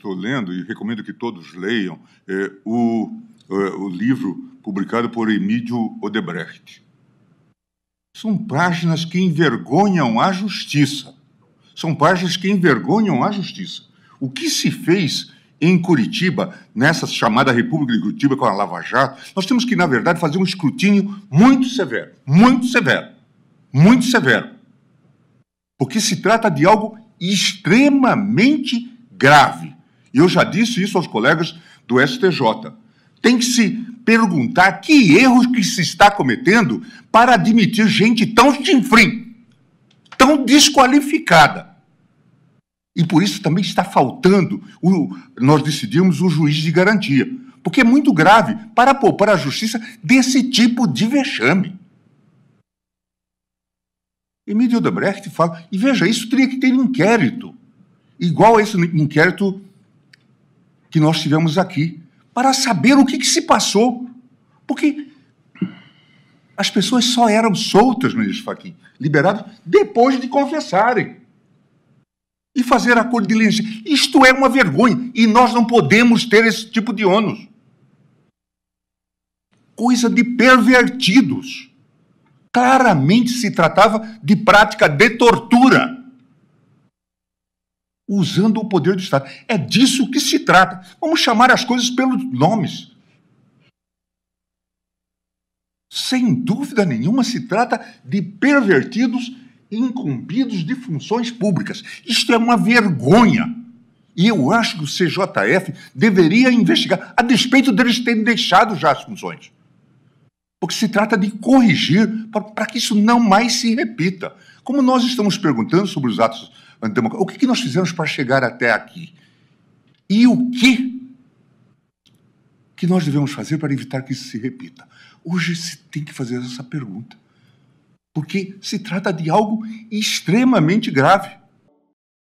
estou lendo e recomendo que todos leiam é, o, é, o livro publicado por Emílio Odebrecht. São páginas que envergonham a justiça. São páginas que envergonham a justiça. O que se fez em Curitiba, nessa chamada República de Curitiba com a Lava Jato, nós temos que, na verdade, fazer um escrutínio muito severo, muito severo, muito severo. Porque se trata de algo extremamente grave. E eu já disse isso aos colegas do STJ. Tem que se perguntar que erros que se está cometendo para admitir gente tão chinfrim, tão desqualificada. E por isso também está faltando, o, nós decidimos, o juiz de garantia. Porque é muito grave para poupar a justiça desse tipo de vexame. Emílio Odebrecht fala, e veja, isso teria que ter inquérito, igual a esse inquérito que nós tivemos aqui para saber o que, que se passou. Porque as pessoas só eram soltas, ministro Faquim, liberadas depois de confessarem. E fazer acordo de leniência. Isto é uma vergonha e nós não podemos ter esse tipo de ônus. Coisa de pervertidos. Claramente se tratava de prática de tortura usando o poder do Estado. É disso que se trata. Vamos chamar as coisas pelos nomes. Sem dúvida nenhuma, se trata de pervertidos incumbidos de funções públicas. Isto é uma vergonha. E eu acho que o CJF deveria investigar, a despeito deles terem deixado já as funções porque se trata de corrigir para que isso não mais se repita. Como nós estamos perguntando sobre os atos antidemocráticos, o que, que nós fizemos para chegar até aqui? E o que que nós devemos fazer para evitar que isso se repita? Hoje se tem que fazer essa pergunta, porque se trata de algo extremamente grave.